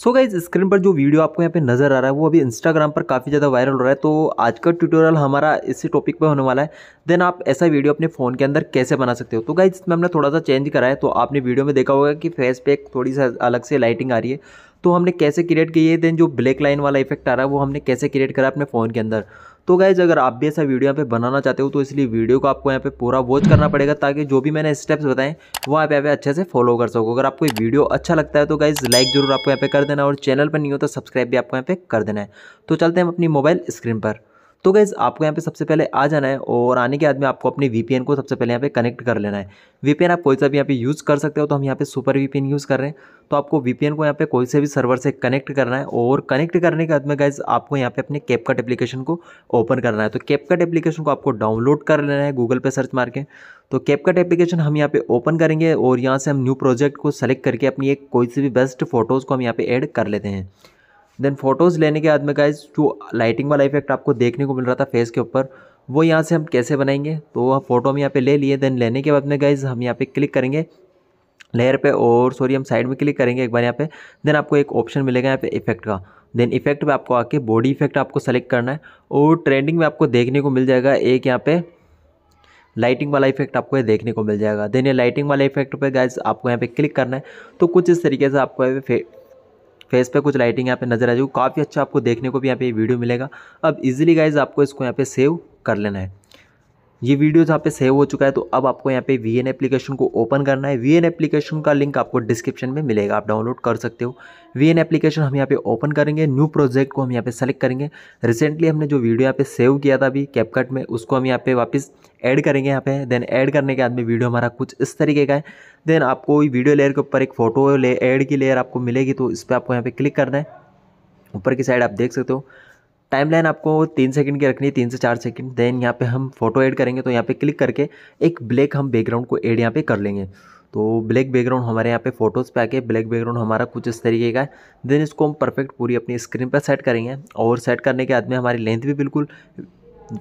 so guys screen पर जो video आपको यहाँ पे नज़र आ रहा है वो अभी इंस्टाग्राम पर काफ़ी ज़्यादा वायरल हो रहा है तो आज का ट्यूटोरियल हमारा इसी टॉपिक पे होने वाला है देन आप ऐसा वीडियो अपने फ़ोन के अंदर कैसे बना सकते हो तो गाइज इसमें हमने थोड़ा सा चेंज करा है तो आपने वीडियो में देखा होगा कि फेस पे थोड़ी सा अलग से लाइटिंग आ रही है तो हमने कैसे क्रिएट की है देन जो ब्लैक लाइन वाला इफेक्ट आ रहा है वो हमने कैसे क्रिएट करा अपने फ़ोन के अंदर तो गाइज अगर आप भी ऐसा वीडियो यहाँ पे बनाना चाहते हो तो इसलिए वीडियो को आपको यहाँ पे पूरा वॉच करना पड़ेगा ताकि जो भी मैंने स्टेप्स बताएं वो आप यहाँ पे अच्छे से फॉलो कर सको अगर आपको ये वीडियो अच्छा लगता है तो गाइज लाइक जरूर आपको यहाँ पे कर देना और चैनल पर नहीं हो तो सब्सक्राइब भी आपको यहाँ पे कर देना है तो चलते हैं हम अपनी मोबाइल स्क्रीन पर तो गैज़ आपको यहाँ पे सबसे पहले आ जाना है और आने के बाद में आपको अपने वीपीएन को सबसे पहले यहाँ पे कनेक्ट कर लेना है वीपीएन आप कोई सा भी यहाँ पे यूज़ कर सकते हो तो हम यहाँ पे सुपर वीपीएन यूज़ कर रहे हैं तो आपको वीपीएन को यहाँ पे कोई से भी सर्वर से कनेक्ट करना है और कनेक्ट करने के बाद में गैस आपको यहाँ पे अपने कैपकट एप्लीकेशन को ओपन करना है तो कैपकट एप्लीकेशन को आपको डाउनलोड कर लेना है गूगल पर सर्च मार के तो कैपकट एप्लीकेशन हम यहाँ पे ओपन करेंगे और यहाँ से हम न्यू प्रोजेक्ट को सेलेक्ट करके अपनी एक कोई से भी बेस्ट फोटोज़ को हम यहाँ पे ऐड कर लेते हैं देन फोटोज़ लेने के बाद में गाइज जो लाइटिंग वाला इफेक्ट आपको देखने को मिल रहा था फेस के ऊपर वो यहाँ से हम कैसे बनाएंगे तो वह फ़ोटो हम यहाँ पे ले लिए देन लेने के बाद में गाइज हम यहाँ पे क्लिक करेंगे लेयर पे और सॉरी हम साइड में क्लिक करेंगे एक बार यहाँ पे देन आपको एक ऑप्शन मिलेगा यहाँ पे इफेक्ट का देन इफेक्ट में आपको आके बॉडी इफेक्ट आपको सेलेक्ट करना है और ट्रेंडिंग में आपको देखने को मिल जाएगा एक यहाँ पे लाइटिंग वाला इफेक्ट आपको ये देखने को मिल जाएगा देन ये लाइटिंग वाला इफेक्ट पे गाइज आपको यहाँ पे क्लिक करना है तो कुछ इस तरीके से आपको यहाँ पे फेस पे कुछ लाइटिंग यहाँ पे नजर आ जाएगी काफ़ी अच्छा आपको देखने को भी यहाँ पे वीडियो मिलेगा अब इजीली गाइज आपको इसको यहाँ पे सेव कर लेना है ये वीडियो जहाँ पे सेव हो चुका है तो अब आपको यहाँ पे वी एन एप्लीकेशन को ओपन करना है वी एन एप्लीकेशन का लिंक आपको डिस्क्रिप्शन में मिलेगा आप डाउनलोड कर सकते हो वी एन एप्लीकेशन हम यहाँ पे ओपन करेंगे न्यू प्रोजेक्ट को हम यहाँ पे सेलेक्ट करेंगे रिसेंटली हमने जो वीडियो यहाँ पे सेव किया था अभी कैपकट में उसको हम यहाँ पे वापस ऐड करेंगे यहाँ पे देन ऐड करने के बाद में वीडियो हमारा कुछ इस तरीके का है देन आपको वीडियो लेयर के ऊपर एक फोटो ले एड की लेयर आपको मिलेगी तो इस पर आपको यहाँ पे क्लिक करना है ऊपर की साइड आप देख सकते हो टाइमलाइन आपको तीन सेकंड की रखनी है तीन से चार सेकंड देन यहाँ पे हम फोटो ऐड करेंगे तो यहाँ पे क्लिक करके एक ब्लैक हम बैकग्राउंड को ऐड यहाँ पे कर लेंगे तो ब्लैक बैकग्राउंड हमारे यहाँ पे फोटोज़ पे आके ब्लैक बैकग्राउंड हमारा कुछ इस तरीके का है देन इसको हम परफेक्ट पूरी अपनी स्क्रीन पर सेट करेंगे और सेट करने के बाद में हमारी लेंथ भी बिल्कुल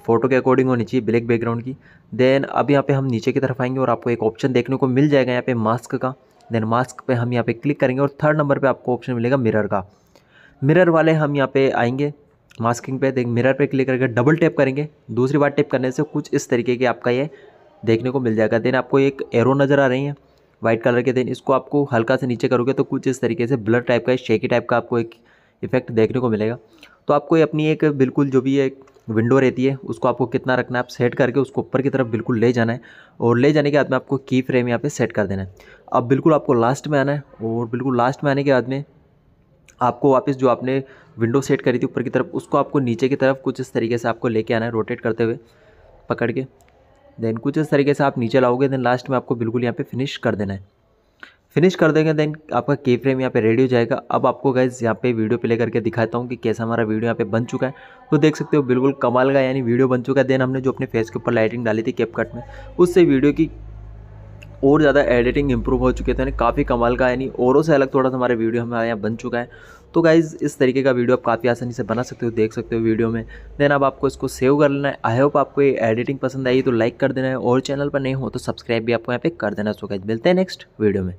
फ़ोटो के अकॉर्डिंग होनी चाहिए ब्लैक बैकग्राउंड की देन अब यहाँ पे हम नीचे की तरफ आएंगे और आपको एक ऑप्शन देखने को मिल जाएगा यहाँ पे मास्क का देन मास्क पे हम यहाँ पे क्लिक करेंगे और थर्ड नंबर पे आपको ऑप्शन मिलेगा मिरर का मिरर वाले हम यहाँ पे आएंगे मास्किंग पे देख मिरर पे क्लिक करके डबल टैप करेंगे दूसरी बार टैप करने से कुछ इस तरीके की आपका ये देखने को मिल जाएगा देन आपको एक एरो नज़र आ रही है वाइट कलर के देन इसको आपको हल्का से नीचे करोगे तो कुछ इस तरीके से ब्लड टाइप का शेकी टाइप का आपको एक इफेक्ट देखने को मिलेगा तो आपको ये अपनी एक बिल्कुल जो भी एक विंडो रहती है उसको आपको कितना रखना है आप सेट करके उसको ऊपर की तरफ बिल्कुल ले जाना है और ले जाने के बाद में आपको की फ्रेम यहाँ पे सेट कर देना है अब बिल्कुल आपको लास्ट में आना है और बिल्कुल लास्ट में आने के बाद में आपको वापस जो आपने विंडो सेट करी थी ऊपर की तरफ उसको आपको नीचे की तरफ कुछ इस तरीके से आपको लेके आना है रोटेट करते हुए पकड़ के देन कुछ इस तरीके से आप नीचे लाओगे देन लास्ट में आपको बिल्कुल यहाँ पे फिनिश कर देना है फिनिश कर देंगे देन आपका के फ्रेम यहाँ पे रेडी हो जाएगा अब आपको गैस यहाँ पे वीडियो प्ले करके दिखाता हूँ कि कैसा हमारा वीडियो यहाँ पे बन चुका है तो देख सकते हो बिल्कुल कमाल का यानी वीडियो बन चुका है देन हमने जो अपने फेस के ऊपर लाइटिंग डाली थी कैप कट में उससे वीडियो की और ज़्यादा एडिटिंग इंप्रूव हो चुके थे यानी काफ़ी कमाल का यानी औरों से अलग थोड़ा सा हमारे वीडियो हमारे यहाँ बन चुका है तो गाइज़ इस तरीके का वीडियो आप काफ़ी आसानी से बना सकते हो देख सकते हो वीडियो में देन अब आपको इसको सेव कर लेना है आई होप आपको ये एडिटिंग पसंद आई तो लाइक कर देना है और चैनल पर नहीं हो तो सब्सक्राइब भी आपको यहाँ पे कर देना सो गाइज मिलते हैं नेक्स्ट वीडियो में